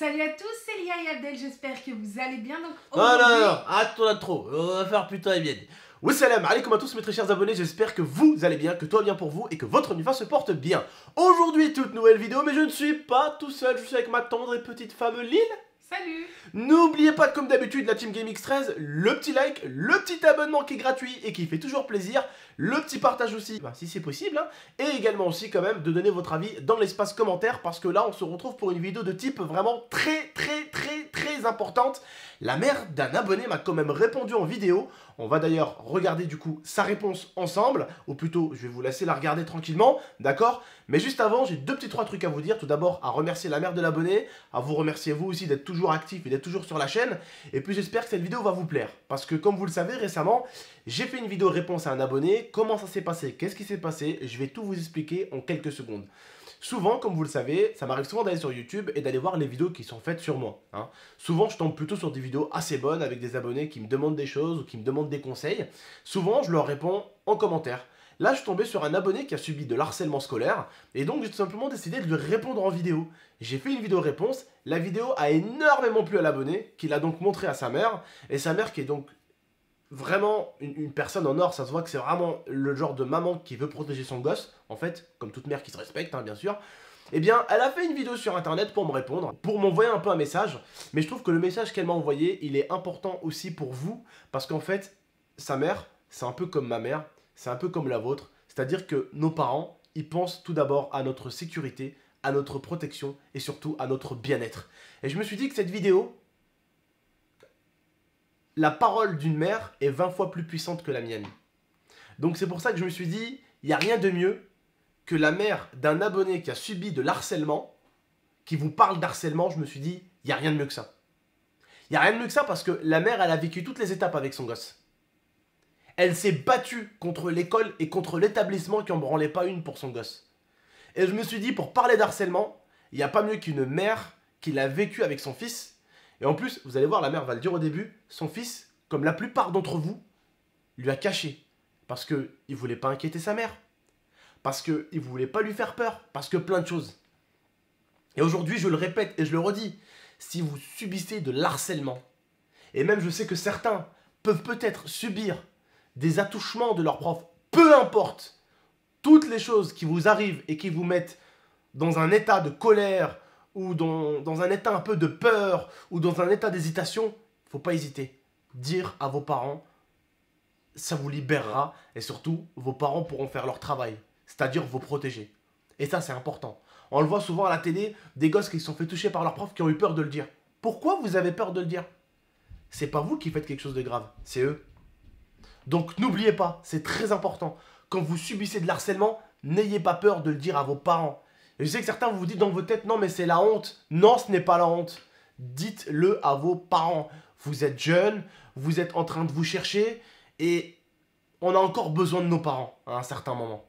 Salut à tous, c'est Lia et Abdel, j'espère que vous allez bien. Donc, non, non, non, attends trop, on va faire putain et bien. Oui, salam comme à tous mes très chers abonnés, j'espère que vous allez bien, que toi bien pour vous et que votre univers se porte bien. Aujourd'hui, toute nouvelle vidéo, mais je ne suis pas tout seul, je suis avec ma tendre et petite femme Lille. Salut N'oubliez pas, comme d'habitude, la Team x 13 le petit like, le petit abonnement qui est gratuit et qui fait toujours plaisir, le petit partage aussi, bah, si c'est possible, hein, et également aussi quand même de donner votre avis dans l'espace commentaire parce que là, on se retrouve pour une vidéo de type vraiment très très très très importante la mère d'un abonné m'a quand même répondu en vidéo. On va d'ailleurs regarder du coup sa réponse ensemble, ou plutôt je vais vous laisser la regarder tranquillement, d'accord Mais juste avant, j'ai deux petits trois trucs à vous dire. Tout d'abord, à remercier la mère de l'abonné, à vous remercier vous aussi d'être toujours actif et d'être toujours sur la chaîne. Et puis j'espère que cette vidéo va vous plaire, parce que comme vous le savez, récemment, j'ai fait une vidéo réponse à un abonné. Comment ça s'est passé Qu'est-ce qui s'est passé Je vais tout vous expliquer en quelques secondes. Souvent, comme vous le savez, ça m'arrive souvent d'aller sur YouTube et d'aller voir les vidéos qui sont faites sur moi. Hein. Souvent, je tombe plutôt sur des vidéos assez bonnes avec des abonnés qui me demandent des choses ou qui me demandent des conseils. Souvent, je leur réponds en commentaire. Là, je suis tombé sur un abonné qui a subi de l'harcèlement scolaire et donc j'ai tout simplement décidé de lui répondre en vidéo. J'ai fait une vidéo réponse, la vidéo a énormément plu à l'abonné qui l'a donc montré à sa mère et sa mère qui est donc vraiment une, personne en or, ça se voit que c'est vraiment le genre de maman qui veut protéger son gosse, en fait, comme toute mère qui se respecte, hein, bien sûr, eh bien, elle a fait une vidéo sur internet pour me répondre, pour m'envoyer un peu un message, mais je trouve que le message qu'elle m'a envoyé, il est important aussi pour vous, parce qu'en fait, sa mère, c'est un peu comme ma mère, c'est un peu comme la vôtre, c'est-à-dire que nos parents, ils pensent tout d'abord à notre sécurité, à notre protection et surtout à notre bien-être. Et je me suis dit que cette vidéo, la parole d'une mère est 20 fois plus puissante que la mienne. Donc c'est pour ça que je me suis dit, il n'y a rien de mieux que la mère d'un abonné qui a subi de l'harcèlement, qui vous parle d'harcèlement, je me suis dit, il n'y a rien de mieux que ça. Il n'y a rien de mieux que ça parce que la mère, elle a vécu toutes les étapes avec son gosse. Elle s'est battue contre l'école et contre l'établissement qui n'en branlait pas une pour son gosse. Et je me suis dit, pour parler d'harcèlement, il n'y a pas mieux qu'une mère qui l'a vécu avec son fils et en plus, vous allez voir, la mère va le dire au début, son fils, comme la plupart d'entre vous, lui a caché. Parce qu'il ne voulait pas inquiéter sa mère. Parce qu'il ne voulait pas lui faire peur. Parce que plein de choses. Et aujourd'hui, je le répète et je le redis, si vous subissez de l'harcèlement, et même je sais que certains peuvent peut-être subir des attouchements de leurs profs, peu importe, toutes les choses qui vous arrivent et qui vous mettent dans un état de colère, ou dans, un état un peu de peur ou dans un état d'hésitation, faut pas hésiter. Dire à vos parents, ça vous libérera et surtout, vos parents pourront faire leur travail, c'est-à-dire vous protéger. Et ça, c'est important. On le voit souvent à la télé, des gosses qui se sont fait toucher par leurs profs qui ont eu peur de le dire. Pourquoi vous avez peur de le dire C'est pas vous qui faites quelque chose de grave, c'est eux. Donc n'oubliez pas, c'est très important. Quand vous subissez de l'harcèlement, n'ayez pas peur de le dire à vos parents. Et je sais que certains vous dites dans vos têtes, non mais c'est la honte. Non, ce n'est pas la honte. Dites-le à vos parents. Vous êtes jeune, vous êtes en train de vous chercher et on a encore besoin de nos parents à un certain moment.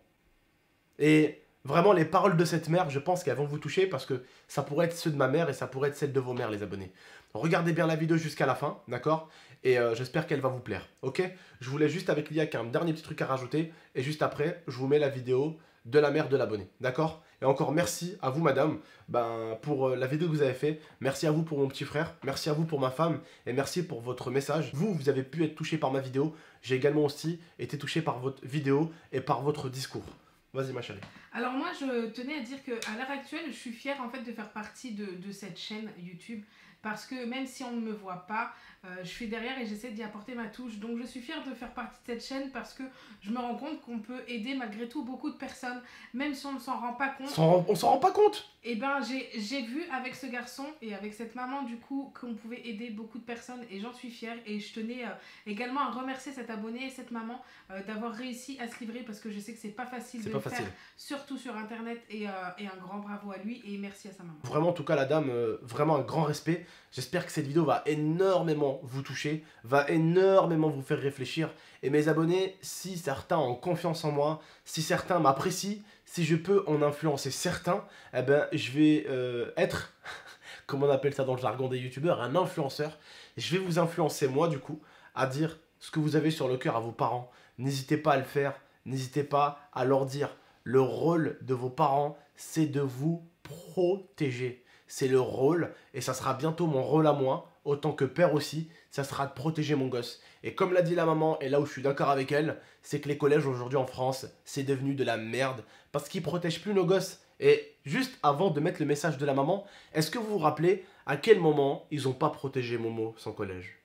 Et vraiment, les paroles de cette mère, je pense qu'elles vont vous toucher parce que ça pourrait être ceux de ma mère et ça pourrait être celles de vos mères, les abonnés. Regardez bien la vidéo jusqu'à la fin, d'accord Et euh, j'espère qu'elle va vous plaire, ok Je voulais juste avec l'IA un dernier petit truc à rajouter et juste après, je vous mets la vidéo de la mère de l'abonné. D'accord Et encore merci à vous, madame, ben, pour euh, la vidéo que vous avez fait. Merci à vous pour mon petit frère. Merci à vous pour ma femme. Et merci pour votre message. Vous, vous avez pu être touché par ma vidéo. J'ai également aussi été touché par votre vidéo et par votre discours. Vas-y, ma chérie. Alors moi, je tenais à dire qu'à l'heure actuelle, je suis fière en fait de faire partie de, de cette chaîne YouTube parce que même si on ne me voit pas, euh, je suis derrière et j'essaie d'y apporter ma touche. Donc je suis fière de faire partie de cette chaîne parce que je me rends compte qu'on peut aider malgré tout beaucoup de personnes, même si on ne s'en rend pas compte. on s'en rend pas compte Et eh ben j'ai vu avec ce garçon et avec cette maman du coup qu'on pouvait aider beaucoup de personnes et j'en suis fière et je tenais euh, également à remercier cet abonné et cette maman euh, d'avoir réussi à se livrer parce que je sais que c'est pas facile de le facile. faire, surtout sur internet et, et, un grand bravo à lui et merci à sa maman. Vraiment en tout cas la dame, vraiment un grand respect. J'espère que cette vidéo va énormément vous toucher, va énormément vous faire réfléchir. Et mes abonnés, si certains ont confiance en moi, si certains m'apprécient, si je peux en influencer certains, eh ben, je vais euh, être, comme on appelle ça dans le jargon des youtubeurs, un influenceur. Je vais vous influencer, moi, du coup, à dire ce que vous avez sur le cœur à vos parents. N'hésitez pas à le faire, n'hésitez pas à leur dire. Le rôle de vos parents, c'est de vous protéger. C'est le rôle, et ça sera bientôt mon rôle à moi, autant que père aussi, ça sera de protéger mon gosse. Et comme l'a dit la maman, et là où je suis d'accord avec elle, c'est que les collèges aujourd'hui en France, c'est devenu de la merde, parce qu'ils protègent plus nos gosses. Et juste avant de mettre le message de la maman, est-ce que vous vous rappelez à quel moment ils n'ont pas protégé Momo sans collège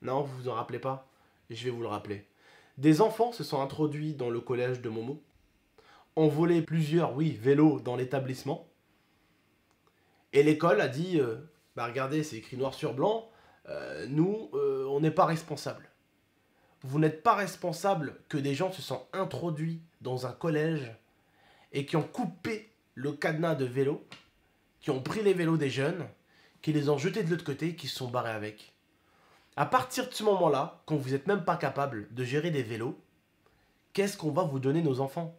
Non, vous vous en rappelez pas Je vais vous le rappeler. Des enfants se sont introduits dans le collège de Momo, ont volé plusieurs, oui, vélos dans l'établissement, et l'école a dit euh, bah regardez, c'est écrit noir sur blanc, euh, nous, euh, on n'est pas responsable. Vous n'êtes pas responsable que des gens se sont introduits dans un collège et qui ont coupé le cadenas de vélo, qui ont pris les vélos des jeunes, qui les ont jetés de l'autre côté, qui se sont barrés avec. À partir de ce moment-là, quand vous n'êtes même pas capable de gérer des vélos, qu'est-ce qu'on va vous donner nos enfants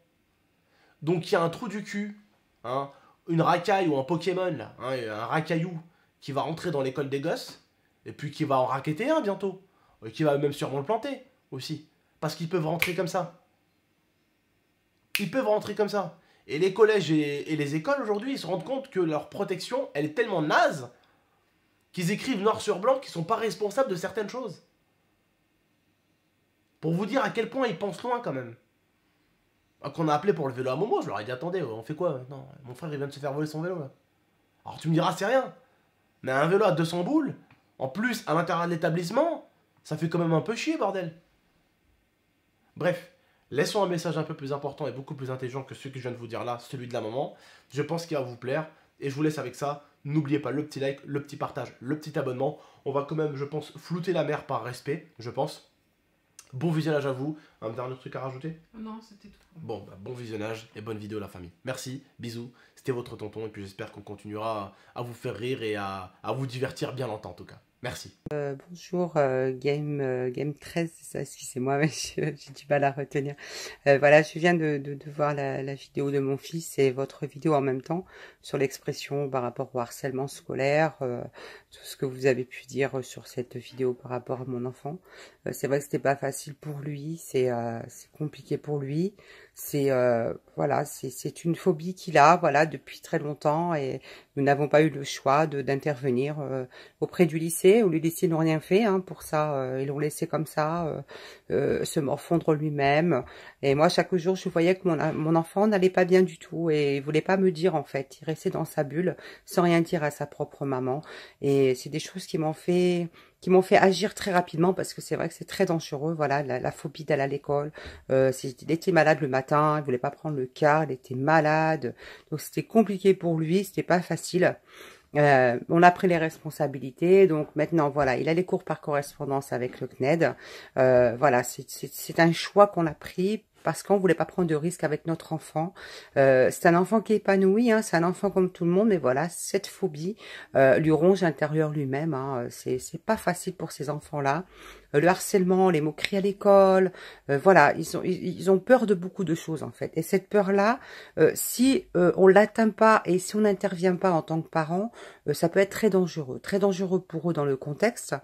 Donc il y a un trou du cul, hein, une racaille ou un Pokémon, hein, un racaillou, qui va rentrer dans l'école des gosses, et puis qui va en raqueter un bientôt, et qui va même sûrement le planter aussi, parce qu'ils peuvent rentrer comme ça. Ils peuvent rentrer comme ça. Et les collèges et, les écoles aujourd'hui, ils se rendent compte que leur protection, elle est tellement naze qu'ils écrivent noir sur blanc qu'ils sont pas responsables de certaines choses. Pour vous dire à quel point ils pensent loin quand même. Ah, qu'on a appelé pour le vélo à Momo, je leur ai dit attendez, on fait quoi Non, mon frère il vient de se faire voler son vélo là. Alors tu me diras c'est rien, mais un vélo à 200 boules, en plus à l'intérieur de l'établissement, ça fait quand même un peu chier, bordel. Bref, laissons un message un peu plus important et beaucoup plus intelligent que celui que je viens de vous dire là, celui de la maman. Je pense qu'il va vous plaire et je vous laisse avec ça. N'oubliez pas le petit like, le petit partage, le petit abonnement. On va quand même, je pense, flouter la mer par respect, je pense. Bon visionnage à vous. Un dernier truc à rajouter Non, c'était tout. Bon, bah, bon visionnage et bonne vidéo la famille. Merci, bisous. C'était votre tonton et puis j'espère qu'on continuera à vous faire rire et à vous divertir bien longtemps en tout cas. Merci. Euh, bonjour, euh, game, euh, game 13, ça, c'est moi mais j'ai du mal à retenir. voilà, je viens de, de, voir la, la, vidéo de mon fils et votre vidéo en même temps sur l'expression par rapport au harcèlement scolaire, tout ce que vous avez pu dire sur cette vidéo par rapport à mon enfant. c'est vrai que c'était pas facile pour lui, c'est compliqué pour lui, c'est euh, voilà, c'est une phobie qu'il a voilà depuis très longtemps et nous n'avons pas eu le choix de d'intervenir euh, auprès du lycée. Le lycée, n'ont rien fait hein, pour ça. Euh, ils l'ont laissé comme ça se morfondre lui-même. Et moi, chaque jour, je voyais que mon, mon enfant n'allait pas bien du tout et il voulait pas me dire en fait. Il restait dans sa bulle sans rien dire à sa propre maman. Et c'est des choses qui m'ont fait qui m'ont fait agir très rapidement parce que c'est vrai que c'est très dangereux. Voilà, la, phobie d'aller à l'école. Euh, il était malade le matin, il voulait pas prendre le car, il était malade. Donc c'était compliqué pour lui, c'était pas facile. Euh, on a pris les responsabilités, donc maintenant voilà, il a les cours par correspondance avec le CNED. Euh, voilà, c'est un choix qu'on a pris parce qu'on voulait pas prendre de risques avec notre enfant. Euh, c'est un enfant qui épanouit, hein, c'est un enfant comme tout le monde, mais voilà, cette phobie euh, lui ronge intérieur lui-même. Hein, c'est pas facile pour ces enfants-là. Euh, le harcèlement, les moqueries à l'école, euh, voilà, ils ont, ont peur de beaucoup de choses en fait. Et cette peur-là, si on l'atteint pas et si on n'intervient pas en tant que parent, ça peut être très dangereux, très dangereux pour eux dans le contexte.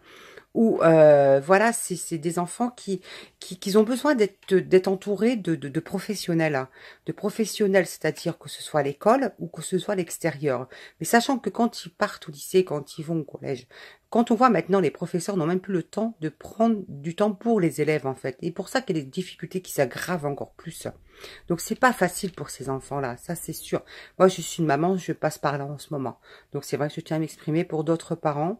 Ou euh, voilà, c'est des enfants qui, qui, ont besoin d'être entourés de, de, professionnels, hein. de professionnels, c'est-à-dire que ce soit à l'école ou que ce soit à l'extérieur. Mais sachant que quand ils partent au lycée, quand ils vont au collège, quand on voit maintenant les professeurs n'ont même plus le temps de prendre du temps pour les élèves en fait, et pour ça qu'il y a des difficultés qui s'aggravent encore plus. Donc c'est pas facile pour ces enfants-là, ça c'est sûr. Moi je suis une maman, je passe par là en ce moment. Donc c'est vrai que je tiens à m'exprimer pour d'autres parents.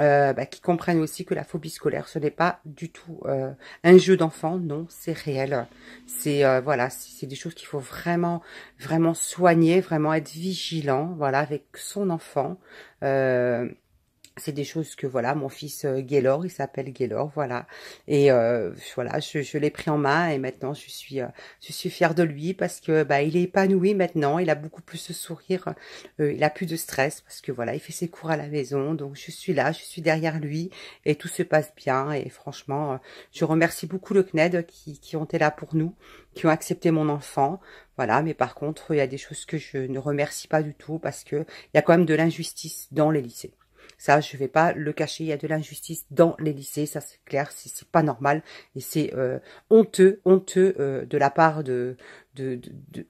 Euh, bah, qui comprennent aussi que la phobie scolaire, ce n'est pas du tout euh, un jeu d'enfant, non, c'est réel. C'est euh, voilà, c'est des choses qu'il faut vraiment, vraiment soigner, vraiment être vigilant, voilà, avec son enfant. Euh, c'est des choses que voilà mon fils euh, Gaylor il s'appelle Gaylor voilà et euh, voilà je, l'ai pris en main et maintenant je suis euh, je suis fière de lui parce que bah il est épanoui maintenant il a beaucoup plus de sourire il a plus de stress parce que voilà il fait ses cours à la maison donc je suis là je suis derrière lui et tout se passe bien et franchement je remercie beaucoup le CNED qui qui ont été là pour nous qui ont accepté mon enfant voilà, mais par contre, il y a des choses que je ne remercie pas du tout parce que il y a quand même de l'injustice dans les lycées. Ça, je ne vais pas le cacher. Il y a de l'injustice dans les lycées, ça c'est clair. C'est pas normal et c'est euh, honteux, honteux euh, de la part de, de, de,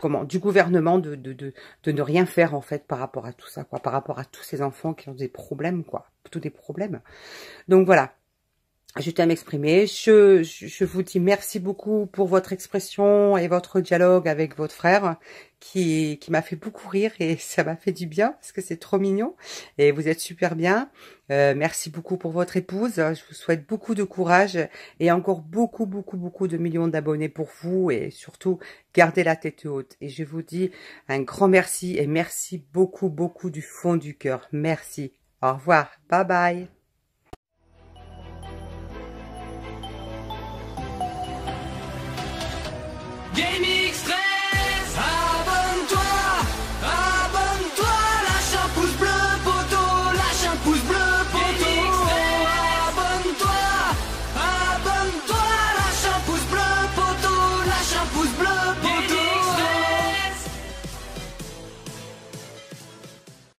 comment, du gouvernement de, de, ne rien faire en fait par rapport à tout ça, quoi, par rapport à tous ces enfants qui ont des problèmes, quoi, plutôt des problèmes. Donc voilà tiens à m'exprimer. Je, je, je, vous dis merci beaucoup pour votre expression et votre dialogue avec votre frère qui, qui m'a fait beaucoup rire et ça m'a fait du bien parce que c'est trop mignon et vous êtes super bien. Euh, merci beaucoup pour votre épouse. Je vous souhaite beaucoup de courage et encore beaucoup, beaucoup, beaucoup de millions d'abonnés pour vous et surtout gardez la tête haute. Et je vous dis un grand merci et merci beaucoup, beaucoup du fond du cœur. Merci. Au revoir. Bye bye.